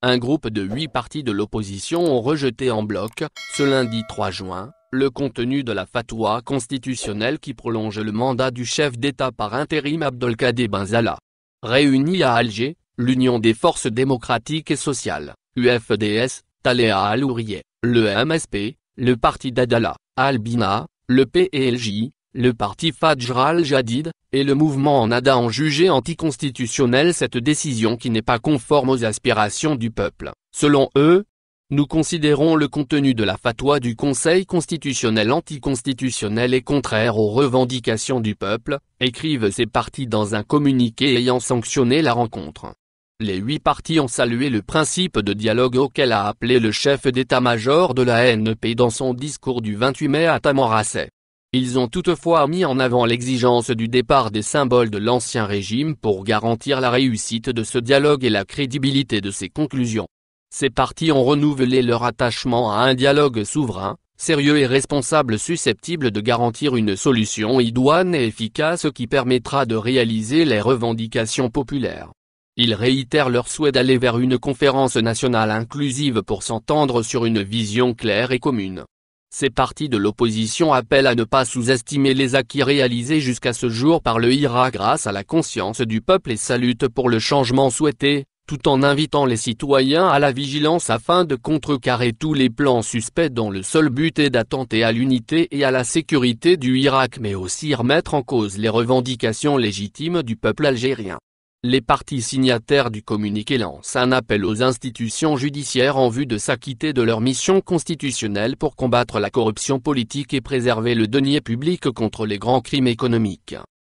Un groupe de huit partis de l'opposition ont rejeté en bloc, ce lundi 3 juin, le contenu de la fatwa constitutionnelle qui prolonge le mandat du chef d'État par intérim Abdelkader Benzala. Réunis à Alger, l'Union des forces démocratiques et sociales, UFDS, Taléa al le MSP, le parti d'Adala, Albina, le PLJ, le parti Fadjral jadid et le mouvement en Ada ont jugé anticonstitutionnel cette décision qui n'est pas conforme aux aspirations du peuple. Selon eux, nous considérons le contenu de la fatwa du Conseil constitutionnel anticonstitutionnel et contraire aux revendications du peuple, écrivent ces partis dans un communiqué ayant sanctionné la rencontre. Les huit partis ont salué le principe de dialogue auquel a appelé le chef d'état-major de la NEP dans son discours du 28 mai à Tamarassé. Ils ont toutefois mis en avant l'exigence du départ des symboles de l'Ancien Régime pour garantir la réussite de ce dialogue et la crédibilité de ses conclusions. Ces partis ont renouvelé leur attachement à un dialogue souverain, sérieux et responsable susceptible de garantir une solution idoine et efficace qui permettra de réaliser les revendications populaires. Ils réitèrent leur souhait d'aller vers une conférence nationale inclusive pour s'entendre sur une vision claire et commune. Ces partis de l'opposition appellent à ne pas sous-estimer les acquis réalisés jusqu'à ce jour par le Irak grâce à la conscience du peuple et s'alutent pour le changement souhaité, tout en invitant les citoyens à la vigilance afin de contrecarrer tous les plans suspects dont le seul but est d'attenter à l'unité et à la sécurité du Irak mais aussi remettre en cause les revendications légitimes du peuple algérien. Les partis signataires du communiqué lancent un appel aux institutions judiciaires en vue de s'acquitter de leur mission constitutionnelle pour combattre la corruption politique et préserver le denier public contre les grands crimes économiques.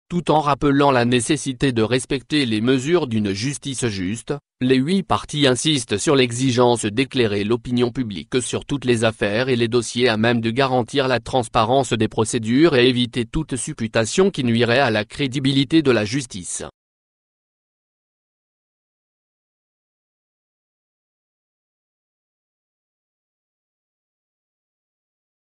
Tout en rappelant la nécessité de respecter les mesures d'une justice juste, les huit partis insistent sur l'exigence d'éclairer l'opinion publique sur toutes les affaires et les dossiers à même de garantir la transparence des procédures et éviter toute supputation qui nuirait à la crédibilité de la justice.